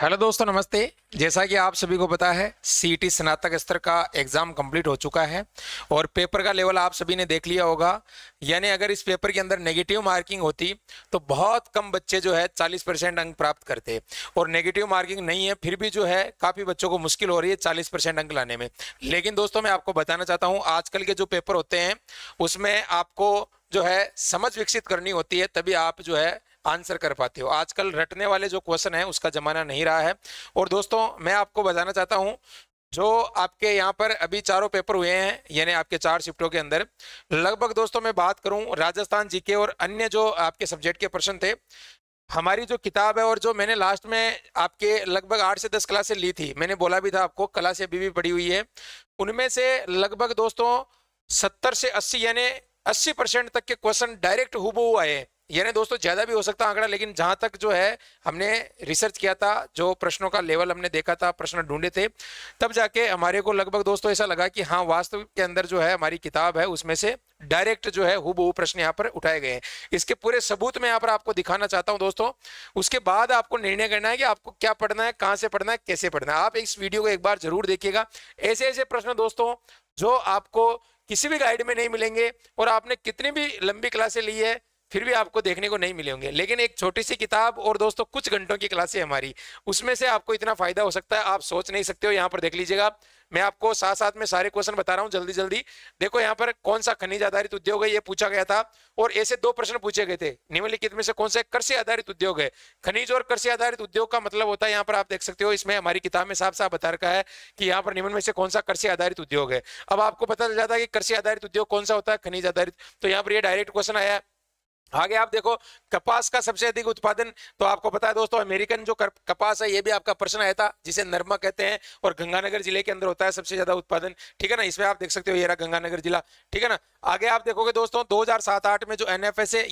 hello दोस्तों नमस्ते जैसा कि आप सभी को पता है सीटी e स्नातक स्तर का एग्ज़ाम कंप्लीट हो चुका है और पेपर का लेवल आप सभी ने देख लिया होगा यानी अगर इस पेपर के अंदर नेगेटिव मार्किंग होती तो बहुत कम बच्चे जो है 40 परसेंट अंक प्राप्त करते और नेगेटिव मार्किंग नहीं है फिर भी जो है काफ़ी बच्चों को मुश्किल हो रही है चालीस अंक लाने में लेकिन दोस्तों मैं आपको बताना चाहता हूँ आजकल के जो पेपर होते हैं उसमें आपको जो है समझ विकसित करनी होती है तभी आप जो है आंसर कर पाते हो आजकल रटने वाले जो क्वेश्चन है उसका ज़माना नहीं रहा है और दोस्तों मैं आपको बताना चाहता हूँ जो आपके यहाँ पर अभी चारों पेपर हुए हैं यानी आपके चार शिफ्टों के अंदर लगभग दोस्तों मैं बात करूँ राजस्थान जी और अन्य जो आपके सब्जेक्ट के प्रश्न थे हमारी जो किताब है और जो मैंने लास्ट में आपके लगभग आठ से दस क्लासें ली थी मैंने बोला भी था आपको क्लासें अभी भी पड़ी हुई है उनमें से लगभग दोस्तों सत्तर से अस्सी यानी अस्सी परसेंट तक के क्वेश्चन डायरेक्ट हुबहू आए हैं यानी दोस्तों ज्यादा भी हो सकता है आंकड़ा लेकिन जहां तक जो है हमने रिसर्च किया था जो प्रश्नों का लेवल हमने देखा था प्रश्न ढूंढे थे तब जाके हमारे को लगभग दोस्तों ऐसा लगा कि हाँ वास्तव के अंदर जो है हमारी किताब है उसमें से डायरेक्ट जो है हुबहू प्रश्न यहाँ पर उठाए गए हैं इसके पूरे सबूत में यहाँ पर आपको दिखाना चाहता हूँ दोस्तों उसके बाद आपको निर्णय करना है कि आपको क्या पढ़ना है कहाँ से पढ़ना है कैसे पढ़ना है आप इस वीडियो को एक बार जरूर देखिएगा ऐसे ऐसे प्रश्न दोस्तों जो आपको किसी भी गाइड में नहीं मिलेंगे और आपने कितनी भी लंबी क्लासे ली है फिर भी आपको देखने को नहीं मिले होंगे लेकिन एक छोटी सी किताब और दोस्तों कुछ घंटों की क्लासे हमारी उसमें से आपको इतना फायदा हो सकता है आप सोच नहीं सकते हो यहाँ पर देख लीजिएगा मैं आपको साथ साथ में सारे क्वेश्चन बता रहा हूँ जल्दी जल्दी देखो यहाँ पर कौन सा खनिज आधारित उद्योग है ये पूछा गया था और ऐसे दो प्रश्न पूछे गए थे निम्नलिखित में से कौन सा कृषि आधारित उद्योग है खनिज और कृषि आधारित उद्योग का मतलब होता है यहाँ पर आप देख सकते हो इसमें हमारी किताब में साफ साफ बता रखा है कि यहाँ पर निम्न में से कौन सा कृषि आधारित उद्योग है अब आपको पता चल जाता है कि कृषि आधारित उद्योग कौन सा होता है खनिज आधारित तो यहाँ पर यह डायरेक्ट क्वेश्चन आया आगे आप देखो कपास का सबसे अधिक उत्पादन तो आपको पता है दोस्तों अमेरिकन जो कपास है ये भी आपका प्रश्न आया था जिसे नरमा कहते हैं और गंगानगर जिले के अंदर होता है सबसे ज्यादा उत्पादन ठीक है ना इसमें आप देख सकते हो ये रहा गंगानगर जिला ठीक है ना आगे आप देखोगे दोस्तों 2007-8 में जो एन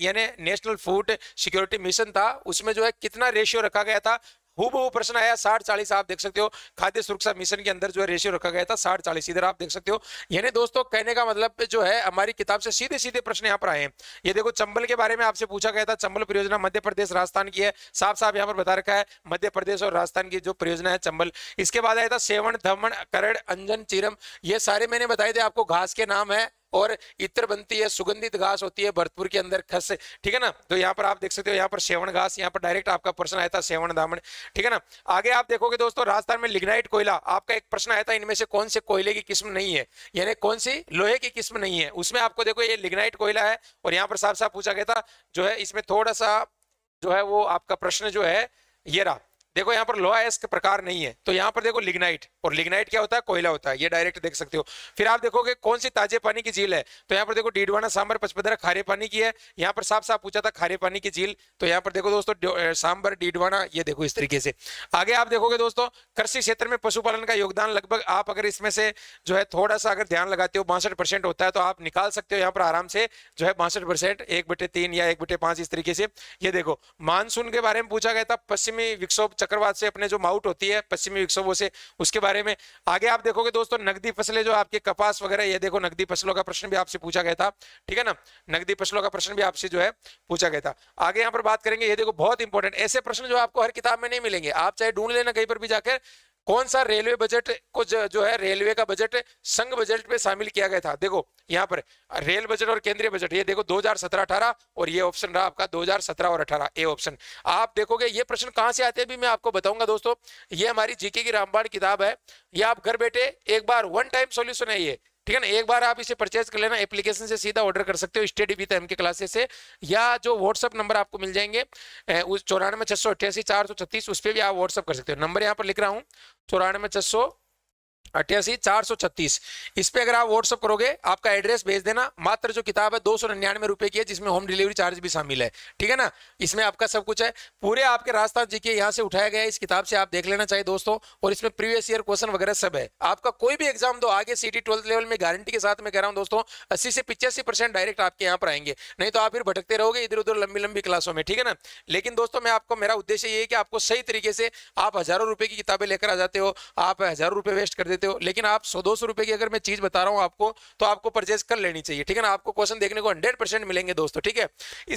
यानी नेशनल फूड सिक्योरिटी मिशन था उसमें जो है कितना रेशियो रखा गया था हु प्रश्न आया साठ चालीस आप देख सकते हो खाद्य सुरक्षा मिशन के अंदर जो है रेशियो रखा गया था साठ चालीस इधर आप देख सकते हो यानी दोस्तों कहने का मतलब जो है हमारी किताब से सीधे सीधे प्रश्न यहाँ पर आए हैं ये देखो चंबल के बारे में आपसे पूछा गया था चंबल परियोजना मध्य प्रदेश राजस्थान की है साफ साफ यहाँ पर बता रखा है मध्य प्रदेश और राजस्थान की जो परियोजना है चंबल इसके बाद आया था सेवन धमन करड़ अंजन चिरम ये सारे मैंने बताए थे आपको घास के नाम है और इत्र बनती है सुगंधित घास होती है भरतपुर के अंदर खस ठीक है ना तो यहाँ पर आप देख सकते हो यहाँ पर सेवन घास यहाँ पर डायरेक्ट आपका प्रश्न आया था सेवन दामन ठीक है ना आगे आप देखोगे दोस्तों राजस्थान में लिग्नाइट कोयला आपका एक प्रश्न आया था इनमें से कौन से कोयले की किस्म नहीं है यानी कौन सी लोहे की किस्म नहीं है उसमें आपको देखो ये लिग्नाइट कोयला है और यहाँ पर साफ साफ पूछा गया था जो है इसमें थोड़ा सा जो है वो आपका प्रश्न जो है ये रहा देखो यहाँ पर लोहा एस के प्रकार नहीं है तो यहाँ पर देखो लिग्नाइट और लिग्नाइट क्या होता है कोयला होता है ये डायरेक्ट देख सकते हो फिर आप देखोगे कौन सी ताजे पानी की झील है तो यहाँ पर देखो डीडवाना सांबर पचपदरा खारे पानी की है यहाँ पर साफ साफ पूछा था खारे पानी की झील तो यहाँ पर देखो दोस्तों सांबर डीडवाना ये देखो इस तरीके से आगे आप देखोगे दोस्तों कृषि क्षेत्र में पशुपालन का योगदान लगभग आप अगर इसमें से जो है थोड़ा सा अगर ध्यान लगाते हो बासठ होता है तो आप निकाल सकते हो यहाँ पर आराम से जो है बासठ परसेंट एक या एक बटे इस तरीके से ये देखो मानसून के बारे में पूछा गया था पश्चिमी विक्षोभ चक्रवात से अपने जो माउट होती है पश्चिमी विक्षोभों से उसके बारे में आगे आप देखोगे दोस्तों नगदी फसलें जो आपके कपास वगैरह ये देखो नगदी फसलों का प्रश्न भी आपसे पूछा गया था ठीक है ना नगदी फसलों का प्रश्न भी आपसे जो है पूछा गया था आगे यहाँ पर बात करेंगे ये देखो बहुत इंपॉर्टेंट ऐसे प्रश्न जो आपको हर किताब में नहीं मिलेंगे आप चाहे ढूंढ लेना कहीं पर भी जाकर कौन सा रेलवे बजट को जो है रेलवे का बजट संघ बजट में शामिल किया गया था देखो यहाँ पर रेल बजट और केंद्रीय बजट ये देखो 2017-18 और ये ऑप्शन रहा आपका 2017 और 18 ए ऑप्शन आप देखोगे ये प्रश्न कहाँ से आते हैं भी मैं आपको बताऊंगा दोस्तों ये हमारी जीके की रामबाण किताब है ये आप घर बैठे एक बार वन टाइम सोल्यूशन है ये ठीक है ना एक बार आप इसे परचेज कर लेना एप्लीकेशन से सीधा ऑर्डर कर सकते हो study with M K classes से या जो व्हाट्सअप नंबर आपको मिल जाएंगे उस चौरानवे छह सौ अट्ठासी चार सौ छत्तीस उस पर भी आप व्हाट्सअप कर सकते हो नंबर यहाँ पर लिख रहा हूँ चौरानवे छह सौ अट्ठासी चार सौ छत्तीस इस पर अगर आप व्हाट्सअप करोगे आपका एड्रेस भेज देना मात्र जो किताब है दो सौ निन्यानवे रुपए की है जिसमें होम डिलीवरी चार्ज भी शामिल है ठीक है ना इसमें आपका सब कुछ है पूरे आपके राजस्थान जी के यहाँ से उठाया गया इस किताब से आप देख लेना चाहिए दोस्तों और इसमें प्रीवियस ईयर क्वेश्चन वगैरह सब है आपका कोई भी एग्जाम दो आगे सीटी ट्वेल्थ लेवल में गारंटी के साथ मैं कह रहा हूँ दोस्तों अस्सी से पिचासी डायरेक्ट आपके यहाँ पर आएंगे नहीं तो आप फिर भटकते रहोगे इधर उधर लंबी लंबी क्लासों में ठीक है ना लेकिन दोस्तों मैं आपको मेरा उद्देश्य ये है कि आपको सही तरीके से आप हजारों रुपए की किताबें लेकर आ जाते हो आप हजारों रुपए वेस्ट कर देते लेते हो लेकिन आप सौ दो सौ रुपए की अगर मैं चीज बता रहा हूँ आपको तो आपको परचेज कर लेनी चाहिए ठीक है ना आपको क्वेश्चन देखने को हंड्रेड परसेंट मिलेंगे दोस्तों ठीक है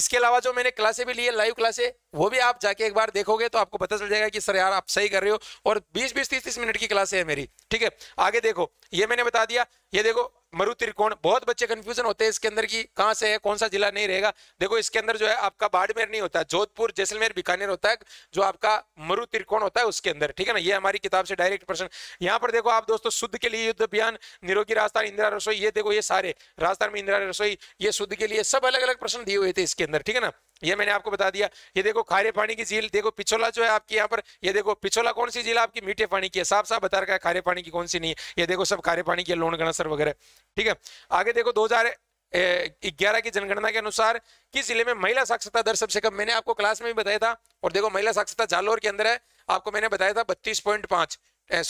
इसके अलावा जो मैंने क्लासे भी लिए लाइव क्लासे वो भी आप जाके एक बार देखोगे तो आपको पता चल जाएगा कि सर यार आप सही कर रहे हो और बीस बीस तीस तीस मिनट की क्लासे है मेरी ठीक है आगे देखो ये मैंने बता दिया ये देखो मरु त्रिकोण बहुत बच्चे कंफ्यूजन होते हैं इसके अंदर की कहाँ से है कौन सा जिला नहीं रहेगा देखो इसके अंदर जो है आपका बाड़मेर नहीं होता जोधपुर जैसलमेर बीकानेर होता है जो आपका मरु त्रिकोण होता है उसके अंदर ठीक है ना ये हमारी किताब से डायरेक्ट प्रश्न यहाँ पर देखो आप दोस्तों शुद्ध के लिए युद्ध अभियान निरोगी राजस्थान इंदिरा रसोई ये देखो ये सारे राजस्थान में इंदिरा रसोई ये शुद्ध के लिए सब अलग अलग प्रश्न दिए हुए थे इसके अंदर ठीक है ना ये मैंने आपको बता दिया ये देखो खारे पानी की झील देखो पिछोला जो है आपकी यहाँ पर ये देखो पिछोला कौन सी झील आपकी मीठे पानी की है साफ साफ बता रखा है खारे पानी की कौन सी नहीं है ये देखो सब खारे पानी की लोन गणसर वगैरह ठीक है आगे देखो दो ग्यारह की जनगणना के अनुसार किस जिले में महिला साक्षरता दर सबसे कम मैंने आपको क्लास में भी बताया था और देखो महिला साक्षरता जालोर के अंदर है आपको मैंने बताया था बत्तीस पॉइंट पांच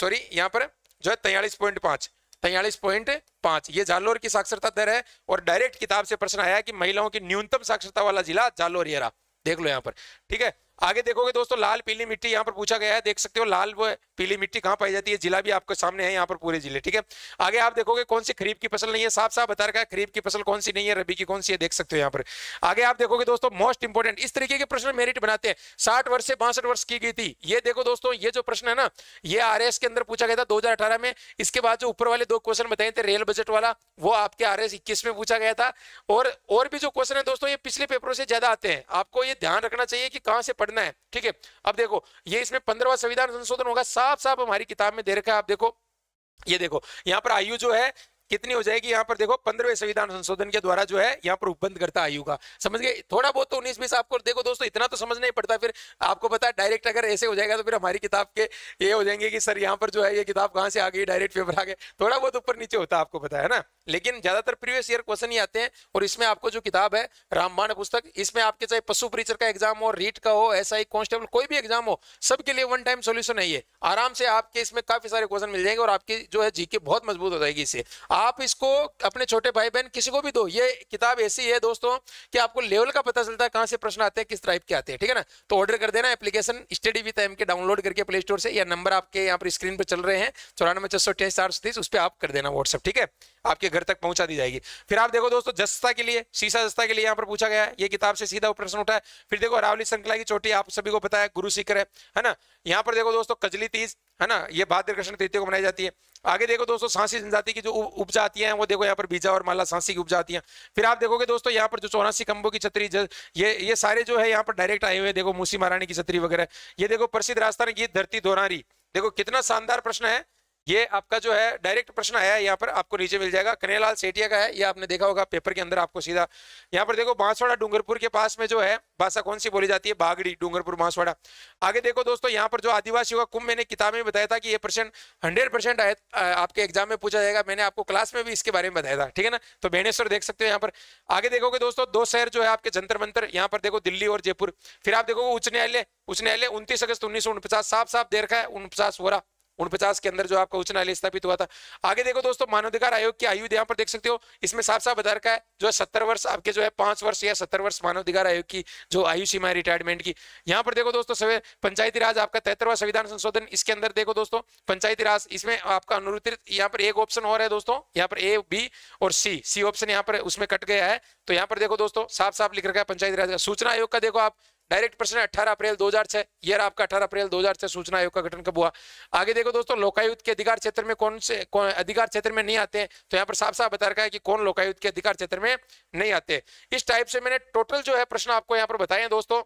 सॉरी यहाँ पर जो है तैयलीस पॉइंट पांच तैयलीस पॉइंट पांच ये जालोर की साक्षरता दर है और डायरेक्ट किताब से प्रश्न आया कि महिलाओं की न्यूनतम साक्षरता वाला जिला जालोर ये रहा देख लो यहाँ पर ठीक है आगे देखोगे दोस्तों लाल पीली मिट्टी यहाँ पर पूछा गया है देख सकते हो लाल वो पीली मिट्टी कहाँ पाई जाती है जिला भी आपके सामने है यहाँ पर पूरे जिले ठीक है आगे आप देखोगे कौन सी खरीफ की फसल नहीं है साफ साफ बता रखा है खरीफ की फसल कौन सी नहीं है रबी की कौन सी है देख सकते हो यहाँ पर आगे आप देखोगे दोस्तों मोस्ट इंपोर्टेंट इस तरीके के प्रश्न मेरिट बनाते हैं साठ वर्ष से बासठ वर्ष की गई थी ये देखो दोस्तों ये जो प्रश्न है ना ये आर के अंदर पूछा गया था दो में इसके बाद जो ऊपर वाले दो क्वेश्चन बताए थे रेल बजट वाला वो आपके आर एस में पूछा गया था और भी जो क्वेश्चन है दोस्तों ये पिछले पेपरों से ज्यादा आते हैं आपको ये ध्यान रखना चाहिए कि कहाँ से पढ़ना है ठीक है अब देखो ये इसमें पंद्रहवा संविधान संशोधन होगा साफ साफ हमारी किताब में दे रखा है आप देखो ये देखो यहाँ पर आयु जो है कितनी हो जाएगी यहाँ पर देखो पंद्रह संविधान संशोधन के द्वारा जो है यहाँ पर उपबंध करता आयु का समझ गए थोड़ा बहुत तो उन्नीस बीस आपको देखो दोस्तों इतना तो समझ नहीं पड़ता फिर आपको पता डायरेक्ट अगर ऐसे हो जाएगा तो फिर हमारी किताब के ये हो जाएंगे कि सर यहाँ पर जो है ये किताब कहाँ से आ गई डायरेक्ट पेपर आ गए थोड़ा बहुत ऊपर नीचे होता है आपको पता है ना लेकिन ज्यादातर प्रीवियस ईयर क्वेश्चन ही आते हैं और इसमें आपको जो किताब है रामबाण पुस्तक इसमें आपके चाहे पशु परिचर का एग्जाम हो रीट का हो एस आई कॉन्स्टेबल कोई भी एग्जाम हो सबके लिए वन टाइम सोल्यूशन है ये आराम से आपके इसमें काफी सारे क्वेश्चन मिल जाएंगे और आपकी जो है जीके बहुत मजबूत हो जाएगी इससे आप इसको अपने छोटे भाई बहन किसी को भी दो ये किताब ऐसी है दोस्तों कि आपको लेवल का पता चलता है कहाँ से प्रश्न आते हैं किस टाइप के आते हैं ठीक है ना तो ऑर्डर कर देना application study with M K download करके प्ले स्टोर से या नंबर आपके यहाँ पर स्क्रीन पर चल रहे हैं चौरानवे छह सौ अठाईस चार सौ तीस उस पर आप कर देना व्हाट्सअप ठीक है आपके घर तक पहुंचा दी जाएगी फिर आप देखो दोस्तों जस्ता के लिए शीशा जस्ता के लिए यहाँ पर पूछा गया ये किताब से सीधा प्रश्न उठा है फिर देखो अरावली श्रृंखला की चोटी आप सभी को पता है गुरु शिखर है है ना यहाँ पर देखो दोस्तों कजली तीज है ना ये भाद्र कृष्ण तृतीय को मनाई जाती है आगे देखो दोस्तों सांसी जनजाति की जो उपजातियां हैं वो देखो यहाँ पर बीजा और माला सांसी की उपजातियां फिर आप देखोगे दोस्तों यहाँ पर जो चौरासी कंबों की छतरी ये ये सारे जो है यहाँ पर डायरेक्ट आए हुए देखो मूसी महारानी की छतरी वगैरह ये देखो प्रसिद्ध राजस्थान की धरती दोरारी देखो कितना शानदार प्रश्न है ये आपका जो है डायरेक्ट प्रश्न आया है यहाँ पर आपको नीचे मिल जाएगा कन्हैयालाल सेठिया का है ये आपने देखा होगा पेपर के अंदर आपको सीधा यहाँ पर देखो बांसवाड़ा डूंगरपुर के पास में जो है भाषा कौन सी बोली जाती है बागड़ी डूंगरपुर बांसवाड़ा आगे देखो दोस्तों यहाँ पर जो आदिवासी होगा कुंभ मैंने किताब में बताया था कि ये प्रश्न हंड्रेड आपके एग्जाम में पूछा जाएगा मैंने आपको क्लास में भी इसके बारे में बताया था ठीक है ना तो बेनेश्वर देख सकते हो यहाँ पर आगे देखोगे दोस्तों दो शहर जो है आपके जंतर मंत्र यहाँ पर देखो दिल्ली और जयपुर फिर आप देखोगे उच्च न्यायालय उच्च न्यायालय उन्तीस अगस्त उन्नीस सौ उनपचास साफ साफ देखा है उनपचास हो रहा उनपचास के अंदर जो आपका उच्च न्यायालय स्थापित हुआ था आगे देखो दोस्तों मानवाधिकार आयोग की आयु यहाँ पर देख सकते हो इसमें साफ साफ बता रखा है जो है सत्तर वर्ष आपके जो है पांच वर्ष या सत्तर वर्ष मानवाधिकार आयोग की जो आयु सीमा रिटायरमेंट की यहाँ पर देखो दोस्तों पंचायती राज आपका तैतरवा संविधान संशोधन इसके अंदर देखो दोस्तों पंचायती राज इसमें आपका अनुरूतित यहाँ पर एक ऑप्शन और है दोस्तों यहाँ पर ए बी और सी सी ऑप्शन यहाँ पर उसमें कट गया है तो यहाँ पर देखो दोस्तों साफ साफ लिख रखा है पंचायती राज सूचना आयोग का देखो आप डायरेक्ट प्रश्न अठारह अप्रैल दो हजार छह आपका अठारह अप्रैल छह सूचना आयोग का गठन कब हुआ आगे देखो दोस्तों लोकायुक्त के अधिकार क्षेत्र में कौन से कौन अधिकार क्षेत्र में नहीं आते हैं तो यहाँ पर साफ साफ बता रखा है कि कौन लोकायुक्त के अधिकार क्षेत्र में नहीं आते इस टाइप से मैंने टोटल जो है प्रश्न आपको यहाँ पर बताए दोस्तों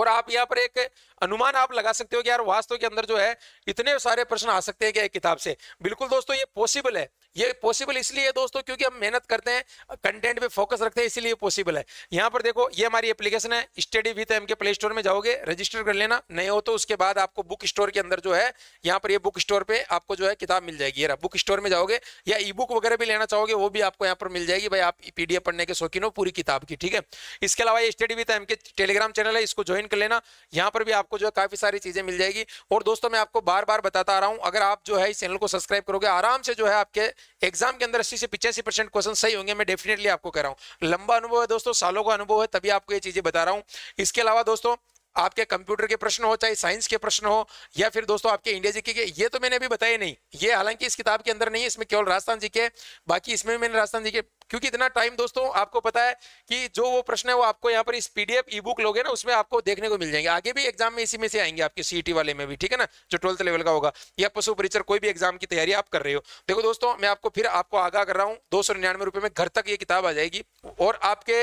और आप यहाँ पर एक अनुमान आप लगा सकते हो कि यार वास्तव के अंदर जो है इतने सारे प्रश्न आ सकते हैं क्या एक किताब से बिल्कुल दोस्तों ये पॉसिबल है ये पॉसिबल इसलिए है दोस्तों क्योंकि हम मेहनत करते हैं कंटेंट पे फोकस रखते हैं इसीलिए पॉसिबल है यहाँ पर देखो ये हमारी एप्लीकेशन है study with M K Play Store में जाओगे रजिस्टर कर लेना नहीं हो तो उसके बाद आपको बुक स्टोर के अंदर जो है यहाँ पर ये बुक स्टोर पे आपको जो है किताब मिल जाएगी यार बुक स्टोर में जाओगे या ई बुक वगैरह भी लेना चाहोगे वो भी आपको यहाँ पर मिल जाएगी भाई आप पीडीएफ पढ़ने के शौकीन हो पूरी किताब की ठीक है इसके अलावा ये study with M K Telegram channel है इसको ज्वाइन कर लेना यहाँ पर भी आपको जो है काफी सारी चीजें मिल जाएगी और दोस्तों मैं आपको बार बार बताता आ रहा हूँ अगर आप जो है इस चैनल को सब्सक्राइब करोगे आराम से जो है आपके एग्जाम के अंदर अस्सी से पिचासी परसेंट क्वेश्चन सही होंगे मैं डेफिनेटली आपको कह रहा हूँ लंबा अनुभव है दोस्तों सालों का अनुभव है तभी आपको ये चीजें बता रहा हूँ इसके अलावा दोस्तों आपके कंप्यूटर के प्रश्न हो चाहे साइंस के प्रश्न हो या फिर दोस्तों आपके इंडिया जीके के ये तो मैंने अभी बताया नहीं ये हालांकि इस किताब के अंदर नहीं है इसमें केवल राजस्थान जीके बाकी इसमें भी मैंने राजस्थान जीके क्योंकि इतना टाइम दोस्तों आपको पता है कि जो वो प्रश्न है वो आपको यहाँ पर इस पीडीएफ ई बुक लोगे ना उसमें आपको देखने को मिल जाएंगे आगे भी एग्जाम में इसी में से आएंगे आपके सीईटी वाले में भी ठीक है ना जो ट्वेल्थ लेवल का होगा या पशु परिचर कोई भी एग्जाम की तैयारी आप कर रहे हो देखो दोस्तों मैं आपको फिर आपको आगाह कर रहा हूँ दो सौ निन्यानवे में घर तक ये किताब आ जाएगी और आपके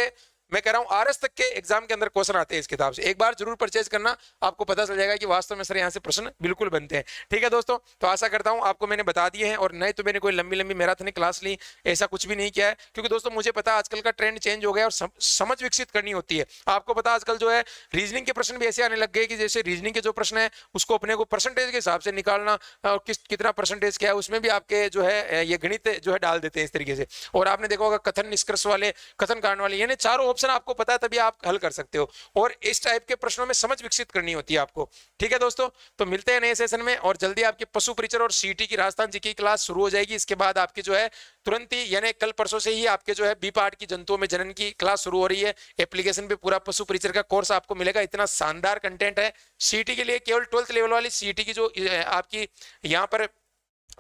मैं कह रहा हूँ आरएस तक के एग्जाम के अंदर क्वेश्चन आते हैं इस किताब से एक बार जरूर परचेज करना आपको पता चल जाएगा कि वास्तव में सर यहाँ से प्रश्न बिल्कुल बनते हैं ठीक है दोस्तों तो आशा करता हूँ आपको मैंने बता दिए हैं और नए तो मैंने कोई लंबी लंबी मैराथनिक क्लास ली ऐसा कुछ भी नहीं किया है क्योंकि दोस्तों मुझे पता आजकल का ट्रेंड चेंज हो गया और समझ विकसित करनी होती है आपको पता आजकल जो है रीजनिंग के प्रश्न भी ऐसे आने लग गए कि जैसे रीजनिंग के जो प्रश्न है उसको अपने को परसेंटेज के हिसाब से निकालना और किस कितना परसेंटेज क्या है उसमें भी आपके जो है ये गणित जो है डाल देते हैं इस तरीके से और आपने देखा होगा कथन निष्कर्ष वाले कथन कारण वाले यानी चारों ऑप्शन आपको पता है तभी आप हल कर सकते हो और इस टाइप के प्रश्नों में समझ विकसित करनी होती है आपको ठीक है दोस्तों तो मिलते हैं नए सेशन में और जल्दी आपके पशु परिचर और सीटी की राजस्थान जी की क्लास शुरू हो जाएगी इसके बाद आपकी जो है तुरंत ही यानी कल परसों से ही आपके जो है बी पार्ट की जंतुओं में जनन की क्लास शुरू हो रही है एप्लीकेशन पे पूरा पशु परिचर का कोर्स आपको मिलेगा इतना शानदार कंटेंट है सीटी के लिए केवल ट्वेल्थ लेवल वाली सीटी की जो आपकी यहाँ पर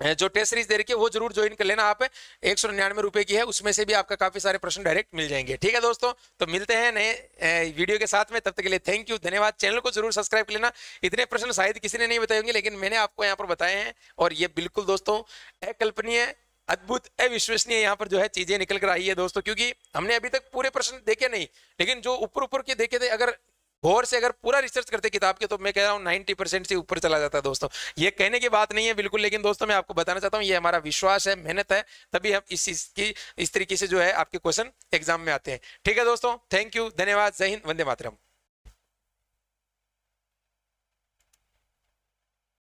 जो टेस्ट सीरीज दे रखी है वो जरूर ज्वाइन कर लेना आप एक सौ निन्यानवे रुपए की है उसमें से भी आपका काफी सारे प्रश्न डायरेक्ट मिल जाएंगे ठीक है दोस्तों तो मिलते हैं नए वीडियो के साथ में तब तक के लिए थैंक यू धन्यवाद चैनल को जरूर सब्सक्राइब कर लेना इतने प्रश्न शायद किसी ने नहीं बताएंगे लेकिन मैंने आपको यहाँ पर बताए हैं और ये बिल्कुल दोस्तों अकल्पनीय अद्भुत अविश्वसनीय यहाँ पर जो है चीजें निकल कर आई है दोस्तों क्योंकि हमने अभी तक पूरे प्रश्न देखे नहीं लेकिन जो ऊपर ऊपर के देखे थे अगर गौर से अगर पूरा रिसर्च करते किताब के तो मैं कह रहा हूँ नाइन्टी परसेंट से ऊपर चला जाता है दोस्तों ये कहने की बात नहीं है बिल्कुल लेकिन दोस्तों मैं आपको बताना चाहता हूँ ये हमारा विश्वास है मेहनत है तभी हम इस चीज की इस तरीके से जो है आपके क्वेश्चन एग्जाम में आते हैं ठीक है दोस्तों थैंक यू धन्यवाद जय हिंद वंदे मातरम